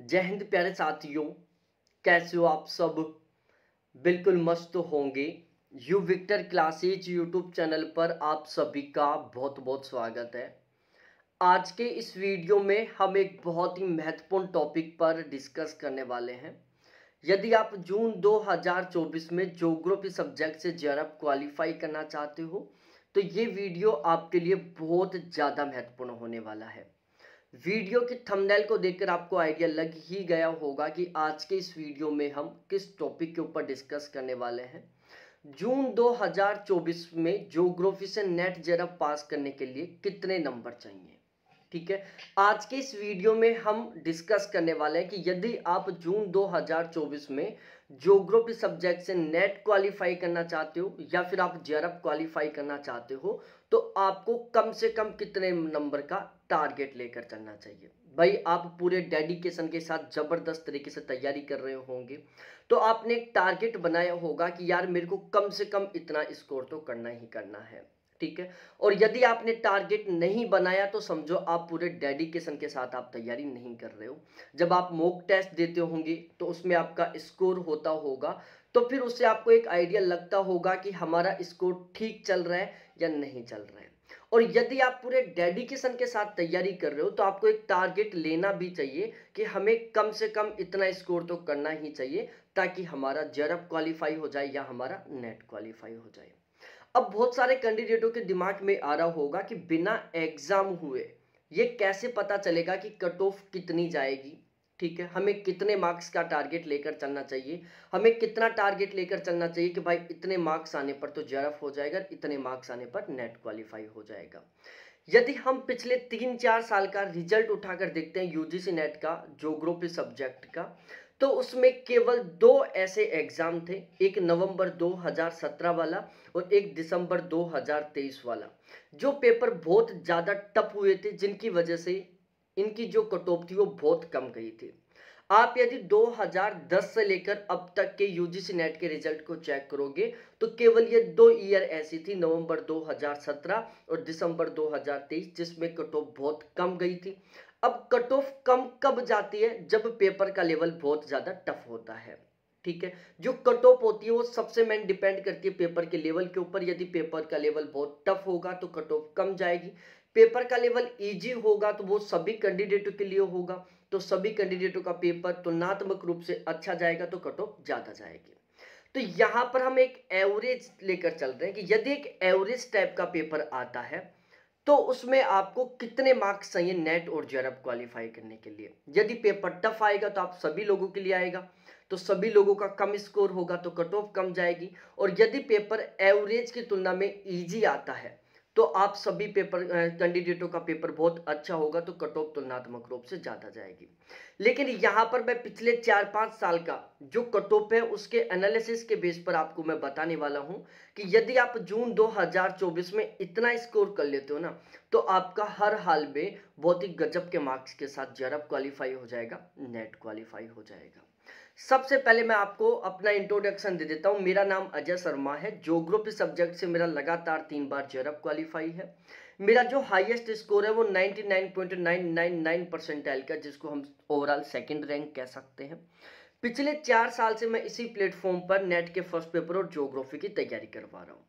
जय हिंद प्यारे साथियों कैसे हो आप सब बिल्कुल मस्त होंगे U Victor classes YouTube channel पर आप सभी का बहुत बहुत स्वागत है आज के इस वीडियो में हम एक बहुत ही महत्वपूर्ण टॉपिक पर डिस्कस करने वाले हैं यदि आप जून 2024 में जोग्रोफी सब्जेक्ट से जे क्वालिफाई करना चाहते हो तो ये वीडियो आपके लिए बहुत ज़्यादा महत्वपूर्ण होने वाला है वीडियो के थंबनेल को देखकर आपको आइडिया लग ही गया होगा कि आज के इस वीडियो में हम किस टॉपिक के ऊपर डिस्कस करने वाले हैं जून 2024 में ज्योग्राफी से नेट जरा पास करने के लिए कितने नंबर चाहिए ठीक है आज के इस वीडियो में हम डिस्कस करने वाले हैं कि यदि आप जून 2024 में ज्योग्राफी सब्जेक्ट से नेट क्वालिफाई करना चाहते हो या फिर आप जेरप क्वालिफाई करना चाहते हो तो आपको कम से कम कितने नंबर का टारगेट लेकर चलना चाहिए भाई आप पूरे डेडिकेशन के साथ ज़बरदस्त तरीके से तैयारी कर रहे होंगे तो आपने एक टारगेट बनाया होगा कि यार मेरे को कम से कम इतना स्कोर तो करना ही करना है ठीक है और यदि आपने टारगेट नहीं बनाया तो समझो आप पूरे डेडिकेशन के साथ आप तैयारी नहीं कर रहे हो जब आप मॉक टेस्ट देते होंगे तो उसमें आपका स्कोर होता होगा तो फिर उससे आपको एक आइडिया लगता होगा कि हमारा स्कोर ठीक चल रहा है या नहीं चल रहा है और यदि आप पूरे डेडिकेशन के साथ तैयारी कर रहे हो तो आपको एक टारगेट लेना भी चाहिए कि हमें कम से कम इतना स्कोर तो करना ही चाहिए ताकि हमारा जरब क्वालिफाई हो जाए या हमारा नेट क्वालिफाई हो जाए अब बहुत सारे कैंडिडेटों के दिमाग में आ रहा होगा कि बिना एग्जाम हुए ये कैसे पता चलेगा कि कट ऑफ कितनी जाएगी ठीक है हमें कितने मार्क्स का टारगेट लेकर चलना चाहिए हमें कितना टारगेट लेकर चलना चाहिए कि भाई इतने मार्क्स आने पर तो जेरफ हो जाएगा इतने मार्क्स आने पर नेट क्वालिफाई हो जाएगा यदि हम पिछले तीन चार साल का रिजल्ट उठाकर देखते हैं यूजीसी नेट का जोग्राफी सब्जेक्ट का तो उसमें केवल दो ऐसे एग्जाम थे एक नवंबर 2017 वाला और एक दिसंबर 2023 वाला जो पेपर बहुत ज़्यादा टफ हुए थे जिनकी वजह से इनकी जो कटोप थी वो बहुत कम गई थी आप यदि 2010 से लेकर अब तक के यूजीसी नेट के रिजल्ट को चेक करोगे तो केवल ये दो ईयर ऐसी थी नवंबर 2017 और दिसंबर 2023 जिसमें कट ऑफ बहुत कम गई थी अब कट ऑफ कम कब जाती है जब पेपर का लेवल बहुत ज़्यादा टफ होता है ठीक है जो कट ऑफ होती है वो सबसे मेन डिपेंड करती है पेपर के लेवल के ऊपर यदि पेपर का लेवल बहुत टफ होगा तो कट ऑफ कम जाएगी पेपर का लेवल इजी होगा तो वो सभी कैंडिडेटों के लिए होगा तो सभी कैंडिडेटों का पेपर तुलनात्मक रूप से अच्छा जाएगा तो कट ऑफ ज़्यादा जाएगी तो यहाँ पर हम एक एवरेज लेकर चल रहे हैं कि यदि एक एवरेज टाइप का पेपर आता है तो उसमें आपको कितने मार्क्स चाहिए नेट और जेरअप क्वालिफाई करने के लिए यदि पेपर टफ आएगा तो आप सभी लोगों के लिए आएगा तो सभी लोगों का कम स्कोर होगा तो कट ऑफ कम जाएगी और यदि पेपर एवरेज की तुलना में ईजी आता है तो आप सभी पेपर कैंडिडेटों का पेपर बहुत अच्छा होगा तो कट ऑफ तुलनात्मक रूप से ज़्यादा जाएगी लेकिन यहाँ पर मैं पिछले चार पांच साल का जो कट ऑफ है उसके एनालिसिस के बेस पर आपको मैं बताने वाला हूँ कि यदि आप जून 2024 में इतना स्कोर कर लेते हो ना तो आपका हर हाल में बहुत ही गजब के मार्क्स के साथ जरब क्वालिफाई हो जाएगा नेट क्वालिफाई हो जाएगा सबसे पहले मैं आपको अपना इंट्रोडक्शन दे देता हूँ मेरा नाम अजय शर्मा है ग्रुप सब्जेक्ट से मेरा लगातार तीन बार जेरअप क्वालिफाई है मेरा जो हाईएस्ट स्कोर है वो 99.999 परसेंटाइल का जिसको हम ओवरऑल सेकंड रैंक कह सकते हैं पिछले चार साल से मैं इसी प्लेटफॉर्म पर नेट के फर्स्ट पेपर और जोग्राफी की तैयारी करवा रहा हूँ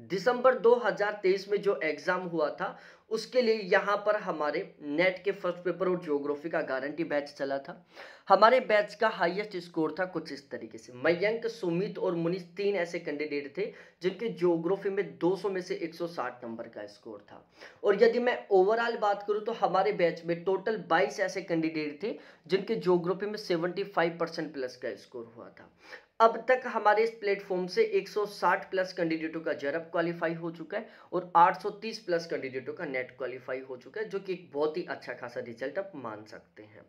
दिसंबर 2023 में जो एग्ज़ाम हुआ था उसके लिए यहाँ पर हमारे नेट के फर्स्ट पेपर और ज्योग्राफी का गारंटी बैच चला था हमारे बैच का हाईएस्ट स्कोर था कुछ इस तरीके से मयंक सुमित और मुनीष तीन ऐसे कैंडिडेट थे जिनके ज्योग्राफी में 200 में से 160 नंबर का स्कोर था और यदि मैं ओवरऑल बात करूँ तो हमारे बैच में टोटल बाईस ऐसे कैंडिडेट थे जिनके ज्योग्राफी में सेवेंटी प्लस का स्कोर हुआ था अब तक हमारे इस प्लेटफॉर्म से 160 प्लस कैंडिडेटों का जरअप क्वालिफाई हो चुका है और 830 प्लस कैंडिडेटों का नेट क्वालिफाई हो चुका है जो कि एक बहुत ही अच्छा खासा रिजल्ट आप मान सकते हैं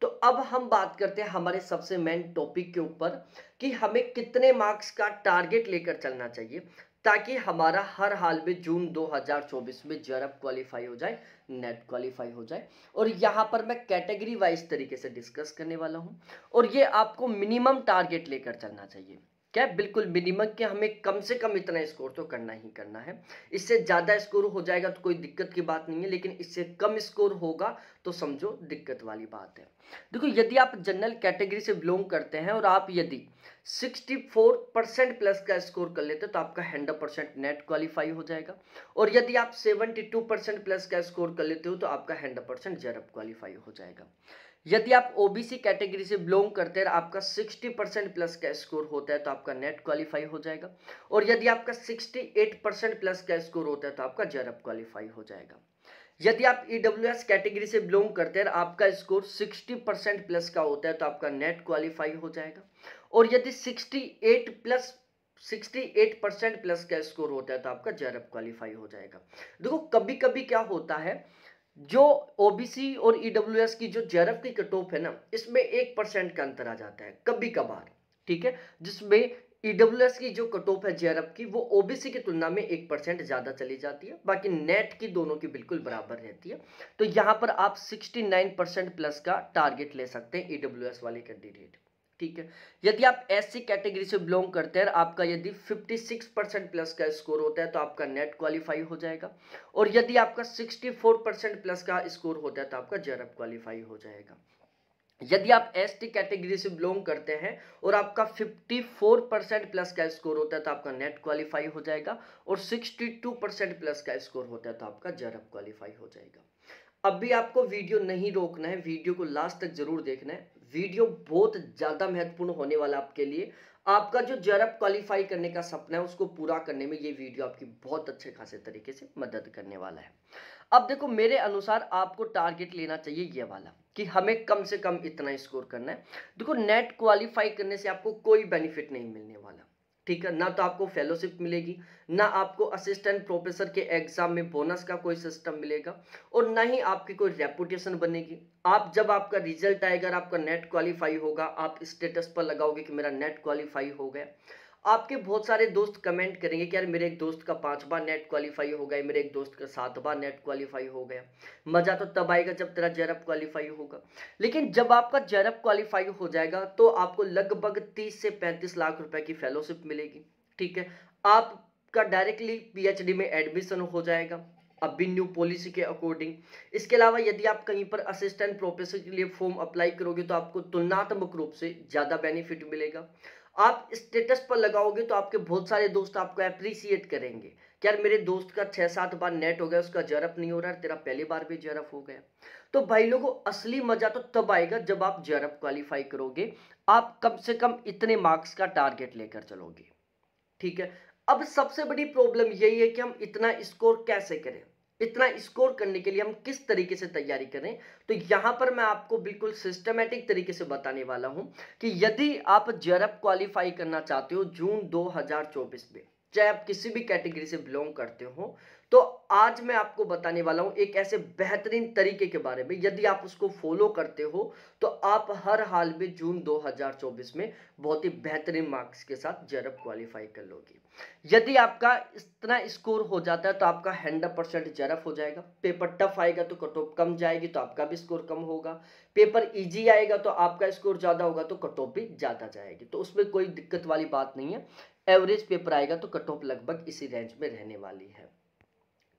तो अब हम बात करते हैं हमारे सबसे मेन टॉपिक के ऊपर कि हमें कितने मार्क्स का टारगेट लेकर चलना चाहिए ताकि हमारा हर हाल में जून 2024 में जरब क्वालिफाई हो जाए नेट क्वालिफाई हो जाए और यहाँ पर मैं कैटेगरी वाइज तरीके से डिस्कस करने वाला हूँ और ये आपको मिनिमम टारगेट लेकर चलना चाहिए क्या बिल्कुल मिनिमम कि हमें कम से कम इतना स्कोर तो करना ही करना है इससे ज़्यादा स्कोर हो जाएगा तो कोई दिक्कत की बात नहीं है लेकिन इससे कम स्कोर होगा तो समझो दिक्कत वाली बात है देखो यदि आप जनरल कैटेगरी से बिलोंग करते हैं और आप यदि 64 परसेंट प्लस का स्कोर कर लेते तो आपका हंड्रेड परसेंट नेट क्वालिफाई हो जाएगा और यदि आप सेवेंटी परसेंट प्लस का स्कोर कर लेते हो तो आपका हंड्रेड परसेंट जेरअप क्वालिफाई हो जाएगा यदि आप ओबीसी कैटेगरी से बिलोंग करते हैं आपका 60 परसेंट प्लस का स्कोर होता है तो आपका नेट क्वालिफाई हो जाएगा और यदि आपका 68 परसेंट प्लस का स्कोर होता है तो आपका जरअप क्वालिफाई हो जाएगा यदि आप ईडब्ल्यू e कैटेगरी से बिलोंग करते हैं आपका स्कोर 60 परसेंट प्लस का होता है तो आपका नेट क्वालिफाई हो जाएगा और यदि 68 प्लस 68 परसेंट प्लस का स्कोर होता है तो आपका जरअप क्वालिफाई हो जाएगा देखो कभी कभी क्या होता है जो ओबीसी और ईडब्ल्यूएस e की जो जेरफ की कट ऑफ है ना इसमें एक परसेंट का अंतर आ जाता है कभी कभार ठीक है जिसमें ईडब्ल्यूएस e की जो कट ऑफ है जेरफ की वो ओबीसी की तुलना में एक परसेंट ज़्यादा चली जाती है बाकी नेट की दोनों की बिल्कुल बराबर रहती है तो यहाँ पर आप नाइन परसेंट प्लस का टारगेट ले सकते हैं ईडब्ल्यूएस e वाले कैंडिडेट ठीक है यदि आप एससी कैटेगरी से बिलोंग करते हैं आपका यदि 56 परसेंट प्लस का स्कोर होता है तो आपका नेट क्वालिफाई हो जाएगा और यदि आपका 64 परसेंट प्लस का स्कोर होता है तो आपका जेरअप क्वालिफाई हो जाएगा यदि आप एस टी कैटेगरी से बिलोंग करते हैं और आपका 54 परसेंट प्लस का स्कोर होता है तो आपका नेट क्वालिफाई हो जाएगा और 62 परसेंट प्लस का स्कोर होता है तो आपका जरअप क्वालिफाई हो जाएगा अब भी आपको वीडियो नहीं रोकना है वीडियो को लास्ट तक जरूर देखना है वीडियो बहुत ज़्यादा महत्वपूर्ण होने वाला आपके लिए आपका जो जरब क्वालिफाई करने का सपना है उसको पूरा करने में ये वीडियो आपकी बहुत अच्छे खासे तरीके से मदद करने वाला है अब देखो मेरे अनुसार आपको टारगेट लेना चाहिए ये वाला कि हमें कम से कम इतना स्कोर करना है देखो नेट क्वालिफाई करने से आपको कोई बेनिफिट नहीं मिलने वाला ठीक है ना तो आपको फेलोशिप मिलेगी ना आपको असिस्टेंट प्रोफेसर के एग्जाम में बोनस का कोई सिस्टम मिलेगा और ना ही आपकी कोई रेपुटेशन बनेगी आप जब आपका रिजल्ट आएगा आपका नेट क्वालिफाई होगा आप स्टेटस पर लगाओगे कि मेरा नेट क्वालिफाई हो गया आपके बहुत सारे दोस्त कमेंट करेंगे कि यार मेरे एक दोस्त का पाँचवा नेट क्वालिफाई हो गया मेरे एक दोस्त का सातवां नेट क्वालिफाई हो गया मज़ा तो तब आएगा जब तेरा जेरअप क्वालिफाई होगा लेकिन जब आपका जेरअप क्वालिफाई हो जाएगा तो आपको लगभग तीस से पैंतीस लाख रुपए की फेलोशिप मिलेगी ठीक है आपका डायरेक्टली पी में एडमिशन हो जाएगा अभी न्यू पॉलिसी के अकॉर्डिंग इसके अलावा यदि आप कहीं पर असिस्टेंट प्रोफेसर के लिए फॉर्म अप्लाई करोगे तो आपको तुलनात्मक रूप से ज़्यादा बेनिफिट मिलेगा आप स्टेटस पर लगाओगे तो आपके बहुत सारे दोस्त आपको अप्रिसिएट करेंगे यार मेरे दोस्त का छः सात बार नेट हो गया उसका जरफ नहीं हो रहा तेरा पहली बार भी जरफ हो गया तो भाई लोगों असली मज़ा तो तब आएगा जब आप जरफ क्वालिफाई करोगे आप कम से कम इतने मार्क्स का टारगेट लेकर चलोगे ठीक है अब सबसे बड़ी प्रॉब्लम यही है कि हम इतना स्कोर कैसे करें इतना स्कोर करने के लिए हम किस तरीके से तैयारी करें तो यहाँ पर मैं आपको बिल्कुल सिस्टमेटिक तरीके से बताने वाला हूँ कि यदि आप जरब क्वालिफाई करना चाहते हो जून 2024 में चाहे आप किसी भी कैटेगरी से बिलोंग करते हो तो आज मैं आपको बताने वाला हूँ एक ऐसे बेहतरीन तरीके के बारे में यदि आप उसको फॉलो करते हो तो आप हर हाल में जून 2024 में बहुत ही बेहतरीन मार्क्स के साथ जेरअप क्वालिफाई कर लोगे यदि आपका इतना स्कोर हो जाता है तो आपका हंड्रेड परसेंट जेरअप हो जाएगा पेपर टफ आएगा तो कट ऑफ कम जाएगी तो आपका भी स्कोर कम होगा पेपर ईजी आएगा तो आपका स्कोर ज़्यादा होगा तो कट ऑफ भी ज़्यादा जाएगी तो उसमें कोई दिक्कत वाली बात नहीं है एवरेज पेपर आएगा तो कट ऑफ लगभग इसी रेंज में रहने वाली है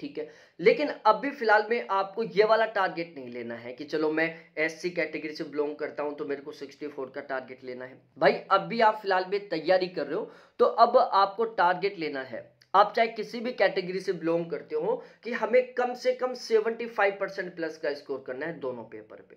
ठीक है लेकिन अभी फिलहाल में आपको ये वाला टारगेट नहीं लेना है कि चलो मैं एससी कैटेगरी से बिलोंग करता हूं तो मेरे को 64 का टारगेट लेना है भाई अभी आप फिलहाल में तैयारी कर रहे हो तो अब आपको टारगेट लेना है आप चाहे किसी भी कैटेगरी से बिलोंग करते हो कि हमें कम से कम 75 परसेंट प्लस का स्कोर करना है दोनों पेपर पे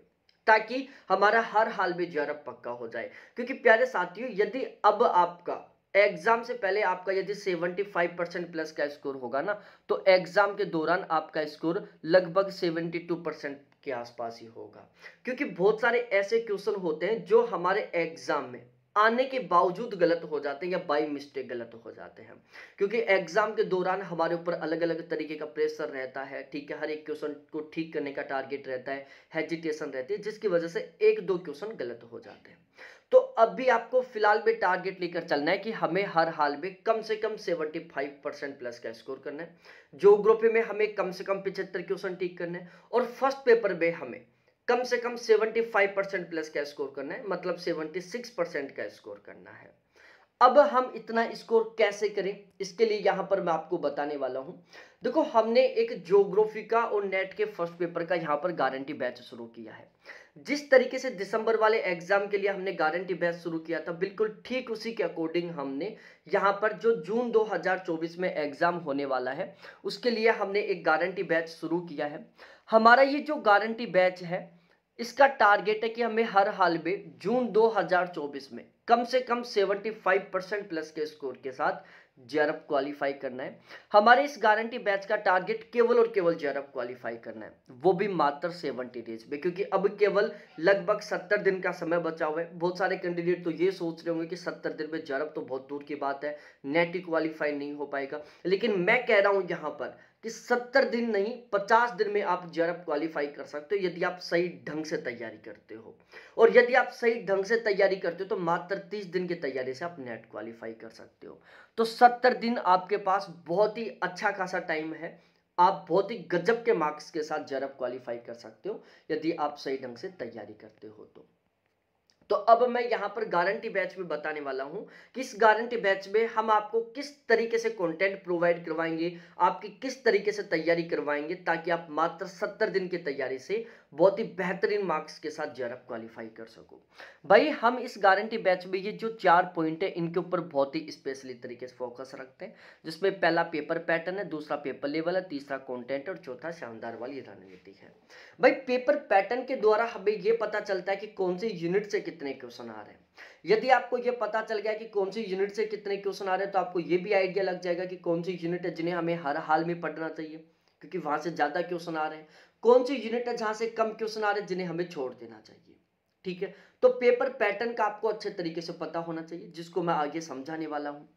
ताकि हमारा हर हाल में जरब पक्का हो जाए क्योंकि प्यारे साथियों यदि अब आपका एग्जाम से पहले आपका यदि 75 परसेंट प्लस का स्कोर होगा ना तो एग्जाम के दौरान आपका स्कोर लगभग 72 परसेंट के आसपास ही होगा क्योंकि बहुत सारे ऐसे क्वेश्चन होते हैं जो हमारे एग्जाम में आने के बावजूद गलत हो जाते हैं या बाई मिस्टेक गलत हो जाते हैं क्योंकि एग्जाम के दौरान हमारे ऊपर अलग अलग तरीके का प्रेशर रहता है ठीक है हर एक क्वेश्चन को ठीक करने का टारगेट रहता है हेजिटेशन रहती है जिसकी वजह से एक दो क्वेश्चन गलत हो जाते हैं तो अब भी आपको फिलहाल में टारगेट लेकर चलना है कि हमें हर हाल में कम से कम 75 परसेंट प्लस का स्कोर करना है जोग्राफी में हमें कम से कम पिछहत्तर क्वेश्चन ठीक करना है और फर्स्ट पेपर में हमें कम से कम 75 परसेंट प्लस का स्कोर करना है मतलब 76 परसेंट का स्कोर करना है अब हम इतना स्कोर कैसे करें इसके लिए यहां पर मैं आपको बताने वाला हूं देखो हमने एक जोग्राफी का और नेट के फर्स्ट पेपर का यहां पर गारंटी बैच शुरू किया है जिस तरीके से दिसंबर वाले एग्जाम के लिए हमने गारंटी बैच शुरू किया था बिल्कुल ठीक उसी के अकॉर्डिंग हमने यहाँ पर जो जून 2024 में एग्जाम होने वाला है उसके लिए हमने एक गारंटी बैच शुरू किया है हमारा ये जो गारंटी बैच है इसका टारगेट है कि हमें हर हाल में जून 2024 में कम से कम 75 परसेंट प्लस के स्कोर के साथ जेआरएफ क्वालिफाई करना है हमारे इस गारंटी बैच का टारगेट केवल और केवल जेरअप क्वालिफाई करना है वो भी मात्र सेवेंटी डेज में क्योंकि अब केवल लगभग सत्तर दिन का समय बचा हुआ है बहुत सारे कैंडिडेट तो ये सोच रहे होंगे कि सत्तर दिन में जेआरएफ तो बहुत दूर की बात है नेट ही क्वालिफाई नहीं हो पाएगा लेकिन मैं कह रहा हूँ यहाँ पर कि सत्तर दिन नहीं पचास दिन में आप जेआरएफ क्वालिफाई कर सकते हो यदि आप सही ढंग से तैयारी करते हो और यदि आप सही ढंग से तैयारी करते हो तो मात्र तीस दिन की तैयारी से आप नेट क्वालिफाई कर सकते हो तो सत्तर दिन आपके पास बहुत ही अच्छा खासा टाइम है आप बहुत ही गजब के मार्क्स के साथ जेआरएफ क्वालिफाई कर सकते हो यदि आप सही ढंग से तैयारी करते हो तो तो अब मैं यहाँ पर गारंटी बैच में बताने वाला हूं कि इस गारंटी बैच में हम आपको किस तरीके से कंटेंट प्रोवाइड करवाएंगे आपकी किस तरीके से तैयारी करवाएंगे ताकि आप मात्र सत्तर दिन की तैयारी से बहुत ही बेहतरीन मार्क्स के साथ जेरअप क्वालिफाई कर सको भाई हम इस गारंटी बैच में ये जो चार पॉइंट है इनके ऊपर बहुत ही स्पेशली तरीके से फोकस रखते हैं जिसमें पहला पेपर पैटर्न है दूसरा पेपर लेवल है तीसरा कॉन्टेंट और चौथा शानदार वाली रणनीति है भाई पेपर पैटर्न के द्वारा हमें ये पता चलता है कि कौन से यूनिट से कितने क्वेश्चन आ रहे हैं यदि आपको यह पता चल गया कि कौन सी यूनिट से कितने क्वेश्चन आ रहे हैं तो आपको यह भी आइडिया लग जाएगा कि कौन सी यूनिट है जिन्हें हमें हर हाल में पढ़ना चाहिए क्योंकि वहां से ज्यादा क्वेश्चन आ रहे हैं कौन सी यूनिट है जहाँ से कम क्वेश्चन आ रहे हैं जिन्हें हमें छोड़ देना चाहिए ठीक है तो पेपर पैटर्न का आपको अच्छे तरीके से पता होना चाहिए जिसको मैं आगे समझाने वाला हूँ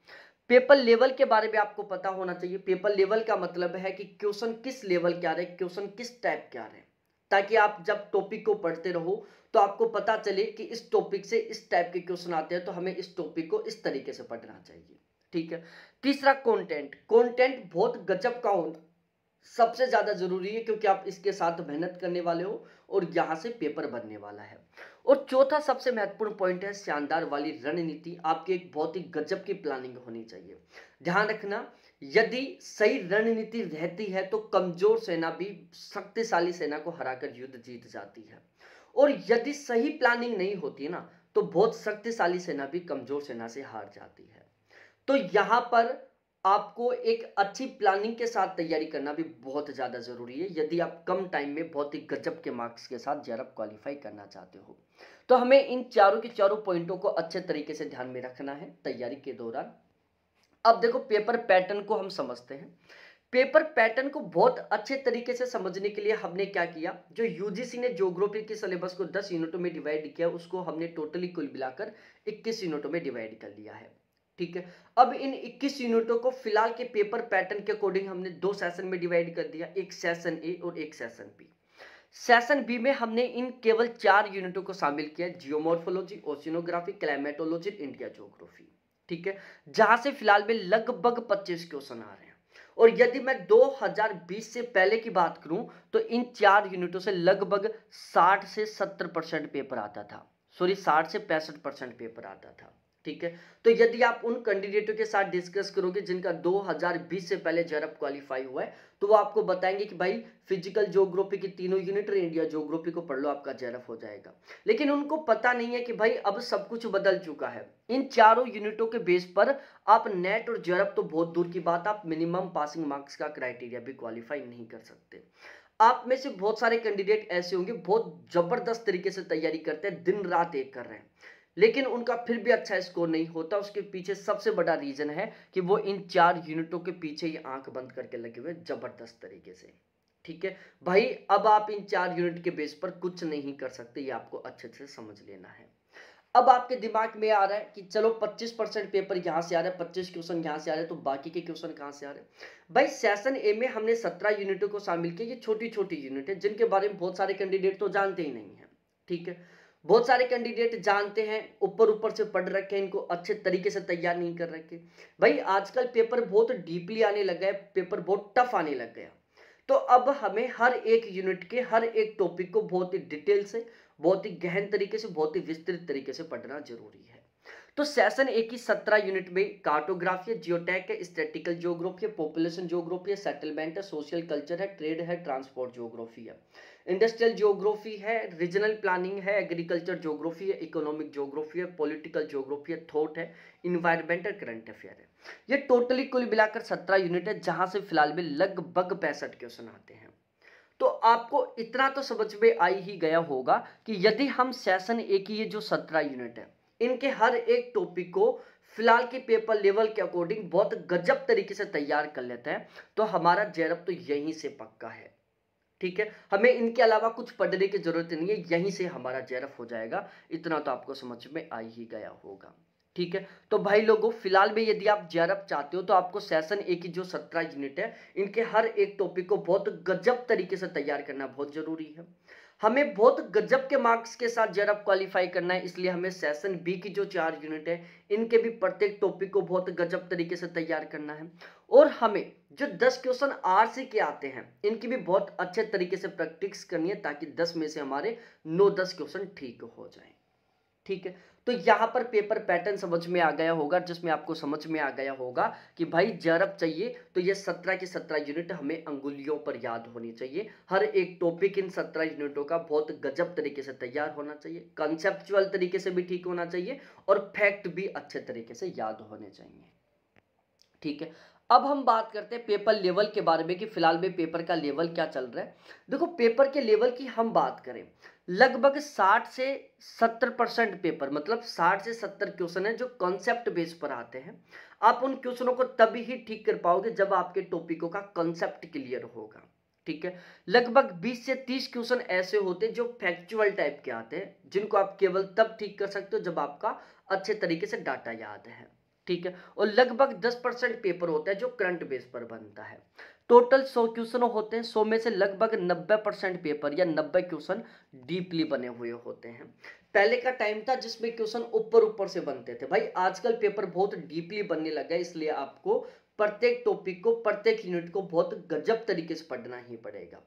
पेपर लेवल के बारे में आपको पता होना चाहिए पेपर लेवल का मतलब है कि क्वेश्चन किस लेवल के आ रहे हैं क्वेश्चन किस टाइप के आ रहे हैं ताकि आप जब टॉपिक को पढ़ते रहो तो आपको पता चले कि इस टॉपिक से इस टाइप के क्वेश्चन आते हैं तो हमें इस टॉपिक को इस तरीके से पढ़ना चाहिए ठीक है तीसरा कंटेंट कंटेंट बहुत गजब का सबसे ज़्यादा ज़रूरी है क्योंकि आप इसके साथ मेहनत करने वाले हो और यहाँ से पेपर बनने वाला है और चौथा सबसे महत्वपूर्ण पॉइंट है शानदार वाली रणनीति आपकी एक बहुत ही गजब की प्लानिंग होनी चाहिए ध्यान रखना यदि सही रणनीति रहती है तो कमजोर सेना भी शक्तिशाली सेना को हराकर युद्ध जीत जाती है और यदि सही प्लानिंग नहीं होती है ना तो बहुत शक्तिशाली सेना भी कमजोर सेना से हार जाती है तो यहाँ पर आपको एक अच्छी प्लानिंग के साथ तैयारी करना भी बहुत ज़्यादा ज़रूरी है यदि आप कम टाइम में बहुत ही गजब के मार्क्स के साथ जरा क्वालिफाई करना चाहते हो तो हमें इन चारों के चारों पॉइंटों को अच्छे तरीके से ध्यान में रखना है तैयारी के दौरान अब देखो पेपर पैटर्न को हम समझते हैं पेपर पैटर्न को बहुत अच्छे तरीके से समझने के लिए हमने क्या किया जो यूजीसी ने ज्योग्राफी के सिलेबस को 10 यूनिटों में डिवाइड किया उसको हमने टोटली कुल मिलाकर 21 यूनिटों में डिवाइड कर लिया है ठीक है अब इन 21 यूनिटों को फिलहाल के पेपर पैटर्न के अकॉर्डिंग हमने दो सेशन में डिवाइड कर दिया एक सेशन ए और एक सेशन बी सेशन बी में हमने इन केवल चार यूनिटों को शामिल किया geomorphology oceanography climatology India geography ठीक है जहां से फिलहाल में लगभग 25 क्वेश्चन आ रहे हैं और यदि मैं 2020 से पहले की बात करूं तो इन चार यूनिटों से लगभग 60 से 70 परसेंट पेपर आता था सॉरी 60 से पैंसठ परसेंट पेपर आता था ठीक है तो यदि आप उन कैंडिडेटों के साथ डिस्कस करोगे जिनका 2020 से पहले जेरप क्वालिफाई हुआ है तो वो आपको बताएंगे कि भाई फिजिकल जोग्राफी की तीनों यूनिट और इंडिया जोग्राफी को पढ़ लो आपका जेरफ हो जाएगा लेकिन उनको पता नहीं है कि भाई अब सब कुछ बदल चुका है इन चारों यूनिटों के बेस पर आप नेट और जेरफ तो बहुत दूर की बात आप मिनिमम पासिंग मार्क्स का क्राइटेरिया भी क्वालिफाई नहीं कर सकते आप में से बहुत सारे कैंडिडेट ऐसे होंगे बहुत जबरदस्त तरीके से तैयारी करते हैं दिन रात एक कर रहे हैं लेकिन उनका फिर भी अच्छा स्कोर नहीं होता उसके पीछे सबसे बड़ा रीज़न है कि वो इन चार यूनिटों के पीछे ये आंख बंद करके लगे हुए ज़बरदस्त तरीके से ठीक है भाई अब आप इन चार यूनिट के बेस पर कुछ नहीं कर सकते ये आपको अच्छे से समझ लेना है अब आपके दिमाग में आ रहा है कि चलो 25 परसेंट पेपर यहां से आ रहा है 25 क्वेश्चन यहां से आ रहे हैं तो बाकी के क्वेश्चन कहाँ से आ रहे हैं भाई सेशन ए में हमने 17 यूनिटों को शामिल किया ये छोटी छोटी यूनिट है जिनके बारे में बहुत सारे कैंडिडेट तो जानते ही नहीं है ठीक है बहुत सारे कैंडिडेट जानते हैं ऊपर ऊपर से पढ़ रखे हैं इनको अच्छे तरीके से तैयार नहीं कर रखे भाई आजकल पेपर बहुत डीपली आने लग गया पेपर बहुत टफ आने लग गया तो अब हमें हर एक यूनिट के हर एक टॉपिक को बहुत ही डिटेल से बहुत ही गहन तरीके से बहुत ही विस्तृत तरीके से पढ़ना जरूरी है तो सेशन ए की सत्रह यूनिट में कार्टोग्राफी है जियोटेक है स्टेटिकल जियोग्राफी है पॉपुलेशन जियोग्राफी है सेटलमेंट है सोशल कल्चर है ट्रेड है ट्रांसपोर्ट जियोग्राफी है इंडस्ट्रियल जोग्राफी है रीजनल प्लानिंग है एग्रीकल्चर जोग्राफी है इकोनॉमिक जोग्राफी है पॉलिटिकल जोग्राफी है थॉट है इन्वायरमेंटल करंट अफेयर है ये टोटली कुल मिलाकर सत्रह यूनिट है जहाँ से फिलहाल में लगभग पैंसठ क्वेश्चन आते हैं तो आपको इतना तो समझ में आ ही गया होगा कि यदि हम सेशन ए की ये जो सत्रह यूनिट है इनके हर एक टॉपिक को फिलहाल के पेपर लेवल के अकॉर्डिंग बहुत गजब तरीके से तैयार कर लेते हैं तो हमारा जैरब तो यहीं से पक्का है ठीक है हमें इनके अलावा कुछ पढ़ने की ज़रूरत नहीं है यहीं से हमारा जेरफ हो जाएगा इतना तो आपको समझ में आ ही गया होगा ठीक है तो भाई लोगों फिलहाल में यदि आप जैरफ चाहते हो तो आपको सेशन ए की जो सत्रह यूनिट है इनके हर एक टॉपिक को बहुत गजब तरीके से तैयार करना बहुत ज़रूरी है हमें बहुत गजब के मार्क्स के साथ जेरअप क्वालिफाई करना है इसलिए हमें सेशन बी की जो चार यूनिट है इनके भी प्रत्येक टॉपिक को बहुत गजब तरीके से तैयार करना है और हमें जो दस क्वेश्चन आर सी के आते हैं इनकी भी बहुत अच्छे तरीके से प्रैक्टिस करनी है ताकि दस में से हमारे नौ दस क्वेश्चन ठीक हो जाए ठीक है तो यहाँ पर पेपर पैटर्न समझ में आ गया होगा जिसमें आपको समझ में आ गया होगा कि भाई जरब चाहिए तो ये सत्रह की सत्रह यूनिट हमें अंगुलियों पर याद होनी चाहिए हर एक टॉपिक इन सत्रह यूनिटों का बहुत गजब तरीके से तैयार होना चाहिए कंसेप्चुअल तरीके से भी ठीक होना चाहिए और फैक्ट भी अच्छे तरीके से याद होने चाहिए ठीक है अब हम बात करते हैं पेपर लेवल के बारे में कि फिलहाल में पेपर का लेवल क्या चल रहा है देखो पेपर के लेवल की हम बात करें लगभग 60 से 70 परसेंट पेपर मतलब 60 से 70 क्वेश्चन है जो कॉन्सेप्ट बेस पर आते हैं आप उन क्वेश्चनों को तभी ही ठीक कर पाओगे जब आपके टॉपिकों का कॉन्सेप्ट क्लियर होगा ठीक है लगभग 20 से 30 क्वेश्चन ऐसे होते हैं जो फैक्चुअल टाइप के आते हैं जिनको आप केवल तब ठीक कर सकते हो जब आपका अच्छे तरीके से डाटा याद है ठीक है और लगभग 10 परसेंट पेपर होता है जो करंट बेस पर बनता है टोटल सौ क्वेश्चन होते हैं सौ में से लगभग नब्बे परसेंट पेपर या नब्बे क्वेश्चन डीपली बने हुए होते हैं पहले का टाइम था जिसमें क्वेश्चन ऊपर ऊपर से बनते थे भाई आजकल पेपर बहुत डीपली बनने लग है इसलिए आपको प्रत्येक टॉपिक को प्रत्येक यूनिट को बहुत गजब तरीके से पढ़ना ही पड़ेगा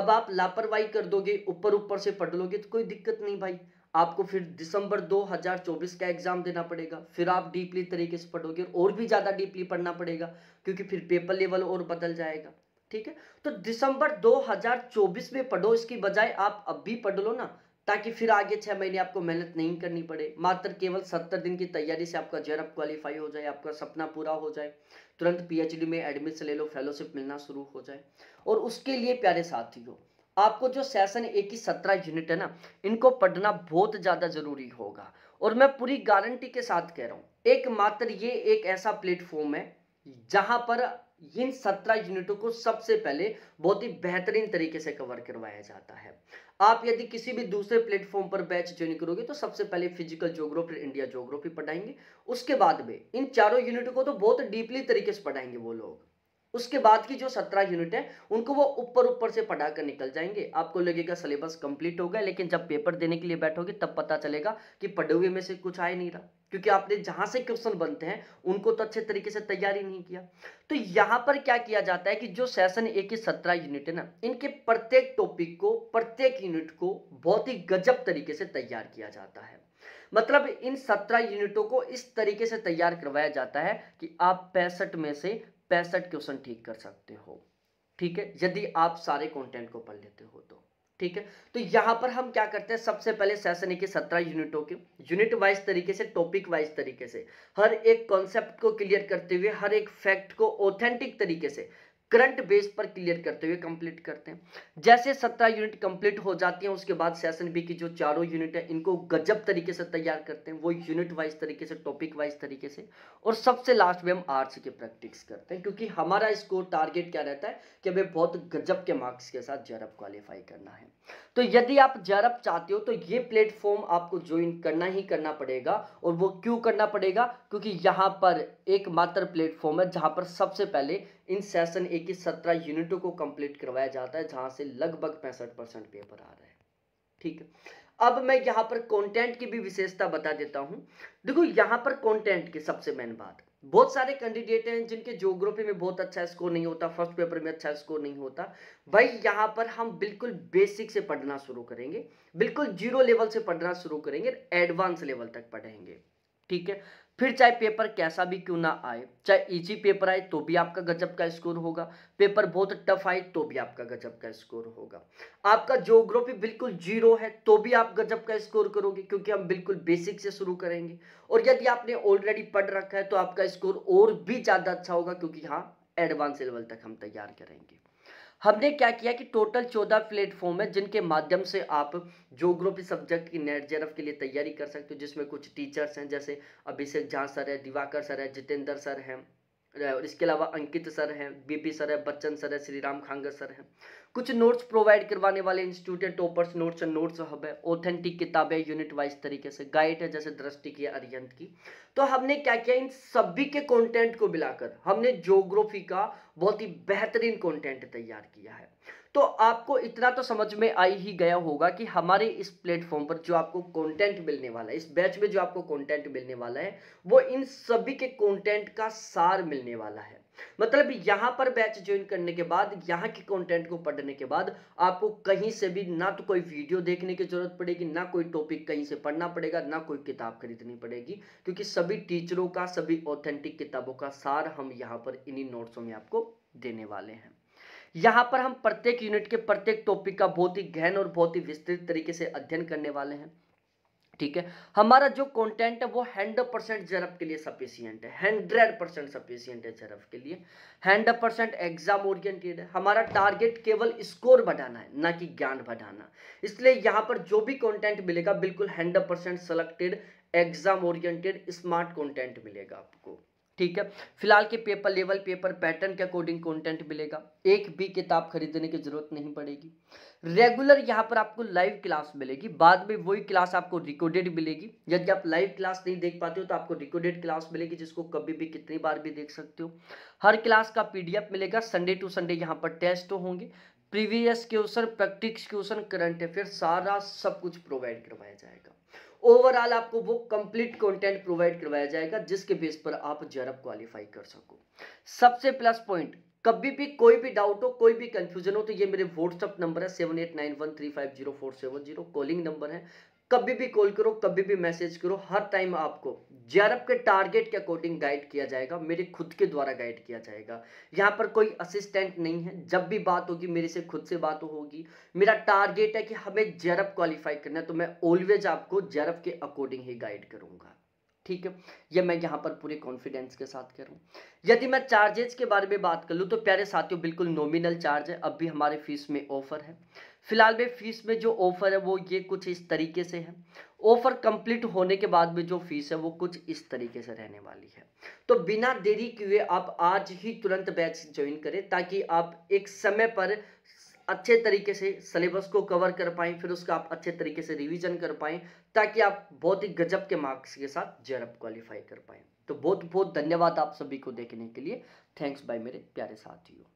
अब आप लापरवाही कर दोगे ऊपर ऊपर से पढ़ लोगे तो कोई दिक्कत नहीं भाई आपको फिर दिसंबर 2024 का एग्ज़ाम देना पड़ेगा फिर आप डीपली तरीके से पढ़ोगे और भी ज़्यादा डीपली पढ़ना पड़ेगा क्योंकि फिर पेपर लेवल और बदल जाएगा ठीक है तो दिसंबर 2024 में पढ़ो इसकी बजाय आप अब भी पढ़ लो ना ताकि फिर आगे छः महीने आपको मेहनत नहीं करनी पड़े मात्र केवल सत्तर दिन की तैयारी से आपका जेरअप क्वालिफाई हो जाए आपका सपना पूरा हो जाए तुरंत पीएचडी में एडमिशन ले लो फेलोशिप मिलना शुरू हो जाए और उसके लिए प्यारे साथियों आपको जो सेशन ए की सत्रह यूनिट है ना इनको पढ़ना बहुत ज़्यादा ज़रूरी होगा और मैं पूरी गारंटी के साथ कह रहा हूँ एकमात्र ये एक ऐसा प्लेटफॉर्म है जहाँ पर इन सत्रह यूनिटों को सबसे पहले बहुत ही बेहतरीन तरीके से कवर करवाया जाता है आप यदि किसी भी दूसरे प्लेटफॉर्म पर बैच ज्वाइन करोगे तो सबसे पहले फिजिकल ज्योग्राफी इंडिया जोग्राफी पढ़ाएंगे उसके बाद में इन चारों यूनिटों को तो बहुत डीपली तरीके से पढ़ाएंगे वो लोग उसके बाद की जो सत्रह यूनिट है उनको वो ऊपर ऊपर से पढ़ा कर निकल जाएंगे आपको लगेगा सिलेबस कंप्लीट हो गया लेकिन जब पेपर देने के लिए बैठोगे तब पता चलेगा कि पढ़े हुए में से कुछ आए नहीं रहा क्योंकि आपने जहां से क्वेश्चन बनते हैं उनको तो अच्छे तरीके से तैयारी नहीं किया तो यहां पर क्या किया जाता है कि जो सेशन ए की सत्रह यूनिट है ना इनके प्रत्येक टॉपिक को प्रत्येक यूनिट को बहुत ही गजब तरीके से तैयार किया जाता है मतलब इन सत्रह यूनिटों को इस तरीके से तैयार करवाया जाता है कि आप पैंसठ में से पैंसठ क्वेश्चन ठीक कर सकते हो ठीक है यदि आप सारे कंटेंट को पढ़ लेते हो तो ठीक है तो यहां पर हम क्या करते हैं सबसे पहले सेशन की सत्रह यूनिटों के यूनिट वाइज तरीके से टॉपिक वाइज तरीके से हर एक कॉन्सेप्ट को क्लियर करते हुए हर एक फैक्ट को ऑथेंटिक तरीके से करंट बेस पर क्लियर करते हुए कंप्लीट करते हैं जैसे सत्रह यूनिट कंप्लीट हो जाती हैं उसके बाद सेशन बी की जो चारों यूनिट है इनको गजब तरीके से तैयार करते हैं वो यूनिट वाइज तरीके से टॉपिक वाइज तरीके से और सबसे लास्ट में हम आर्ट्स की प्रैक्टिस करते हैं क्योंकि हमारा स्कोर टारगेट क्या रहता है कि हमें बहुत गजब के मार्क्स के साथ जरब क्वालिफाई करना है तो यदि आप जरब चाहते हो तो ये प्लेटफॉर्म आपको ज्वाइन करना ही करना पड़ेगा और वो क्यों करना पड़ेगा क्योंकि यहाँ पर एकमात्र प्लेटफॉर्म है जहाँ पर सबसे पहले इन सेशन ए की सत्रह यूनिटों को कंप्लीट करवाया जाता है जहाँ से लगभग पैंसठ परसेंट पेपर आ रहा है ठीक है अब मैं यहाँ पर कॉन्टेंट की भी विशेषता बता देता हूँ देखो यहाँ पर कॉन्टेंट की सबसे मेन बात बहुत सारे कैंडिडेट हैं जिनके ज्योग्राफी में बहुत अच्छा स्कोर नहीं होता फर्स्ट पेपर में अच्छा स्कोर नहीं होता भाई यहाँ पर हम बिल्कुल बेसिक से पढ़ना शुरू करेंगे बिल्कुल जीरो लेवल से पढ़ना शुरू करेंगे एडवांस लेवल तक पढ़ेंगे ठीक है फिर चाहे पेपर कैसा भी क्यों ना आए चाहे इजी पेपर आए तो भी आपका गजब का स्कोर होगा पेपर बहुत टफ आए तो भी आपका गजब का स्कोर होगा आपका जोग्राफी बिल्कुल जीरो है तो भी आप गजब का स्कोर करोगे क्योंकि हम बिल्कुल बेसिक से शुरू करेंगे और यदि आपने ऑलरेडी पढ़ रखा है तो आपका स्कोर और भी ज़्यादा अच्छा होगा क्योंकि हाँ एडवांस लेवल तक हम तैयार करेंगे हमने क्या किया कि टोटल चौदह प्लेटफॉर्म है जिनके माध्यम से आप जोग्राफी सब्जेक्ट की नेट जेरफ के लिए तैयारी कर सकते हो जिसमें कुछ टीचर्स हैं जैसे अभिषेक झा सर है दिवाकर सर है जितेंद्र सर हैं इसके अलावा अंकित सर हैं बीपी सर है बच्चन सर है श्री राम खांगर सर हैं कुछ नोट्स प्रोवाइड करवाने वाले इंस्टीट्यूट है toppers notes and notes hub है ऑथेंटिक किताबें यूनिट वाइज तरीके से गाइड है जैसे दृष्टि की अरियंत की तो हमने क्या किया इन सभी के कंटेंट को मिलाकर हमने जोग्राफी का बहुत ही बेहतरीन कॉन्टेंट तैयार किया है तो आपको इतना तो समझ में आई ही गया होगा कि हमारे इस प्लेटफॉर्म पर जो आपको कंटेंट मिलने वाला है इस बैच में जो आपको कंटेंट मिलने वाला है वो इन सभी के कंटेंट का सार मिलने वाला है मतलब यहाँ पर बैच ज्वाइन करने के बाद यहाँ के कंटेंट को पढ़ने के बाद आपको कहीं से भी ना तो कोई वीडियो देखने की जरूरत पड़ेगी ना कोई टॉपिक कहीं से पढ़ना पड़ेगा ना कोई किताब खरीदनी पड़ेगी क्योंकि सभी टीचरों का सभी ऑथेंटिक किताबों का सार हम यहाँ पर इन्हीं नोट्सों में आपको देने वाले हैं यहाँ पर हम प्रत्येक यूनिट के प्रत्येक टॉपिक का बहुत ही गहन और बहुत ही विस्तृत तरीके से अध्ययन करने वाले हैं ठीक है हमारा जो कंटेंट है वो हंड्रेड परसेंट जरफ के लिए सफिशियंट है हंड्रेड परसेंट सफिशियंट है जरफ के लिए हंड्रेड परसेंट एग्जाम ओरिएंटेड है हमारा टारगेट केवल स्कोर बढ़ाना है ना कि ज्ञान बढ़ाना इसलिए यहाँ पर जो भी कंटेंट मिलेगा बिल्कुल hundred percent selected exam oriented smart content मिलेगा आपको ठीक है फिलहाल के पेपर लेवल पेपर पैटर्न के अकॉर्डिंग कंटेंट मिलेगा एक भी किताब खरीदने की जरूरत नहीं पड़ेगी रेगुलर यहाँ पर आपको लाइव क्लास मिलेगी बाद में वही क्लास आपको रिकॉर्डेड मिलेगी यदि आप लाइव क्लास नहीं देख पाते हो तो आपको रिकॉर्डेड क्लास मिलेगी जिसको कभी भी कितनी बार भी देख सकते हो हर क्लास का पी मिलेगा संडे टू संडे यहाँ पर टेस्ट तो होंगे previous question practice question current affair सारा सब कुछ प्रोवाइड करवाया जाएगा ओवरऑल आपको वो कंप्लीट कंटेंट प्रोवाइड करवाया जाएगा जिसके बेस पर आप जरब क्वालिफाई कर सको सबसे प्लस पॉइंट कभी भी कोई भी डाउट हो कोई भी कंफ्यूजन हो तो ये मेरे व्हाट्सअप नंबर है seven eight nine one three five zero four seven zero calling number है कभी भी कॉल करो कभी भी मैसेज करो हर टाइम आपको जेआरएफ के टारगेट के अकॉर्डिंग गाइड किया जाएगा मेरे खुद के द्वारा गाइड किया जाएगा यहाँ पर कोई असिस्टेंट नहीं है जब भी बात होगी मेरे से खुद से बात होगी मेरा टारगेट है कि हमें जेआरएफ क्वालिफाई करना है तो मैं ऑलवेज आपको जेआरएफ के अकॉर्डिंग ही गाइड करूँगा ठीक है ये मैं यहाँ पर पूरे कॉन्फिडेंस के साथ करूँ यदि मैं चार्जेज के बारे में बात कर लूँ तो प्यारे साथियों बिल्कुल नॉमिनल चार्ज है अब भी हमारे फीस में ऑफर है फिलहाल में फ़ीस में जो ऑफ़र है वो ये कुछ इस तरीके से है ऑफ़र कंप्लीट होने के बाद में जो फ़ीस है वो कुछ इस तरीके से रहने वाली है तो बिना देरी किए आप आज ही तुरंत बैच ज्वाइन करें ताकि आप एक समय पर अच्छे तरीके से सिलेबस को कवर कर पाएँ फिर उसका आप अच्छे तरीके से रिवीजन कर पाएँ ताकि आप बहुत ही गजब के मार्क्स के साथ जेरअप क्वालिफाई कर पाएँ तो बहुत बहुत धन्यवाद आप सभी को देखने के लिए थैंक्स बाय मेरे प्यारे साथियों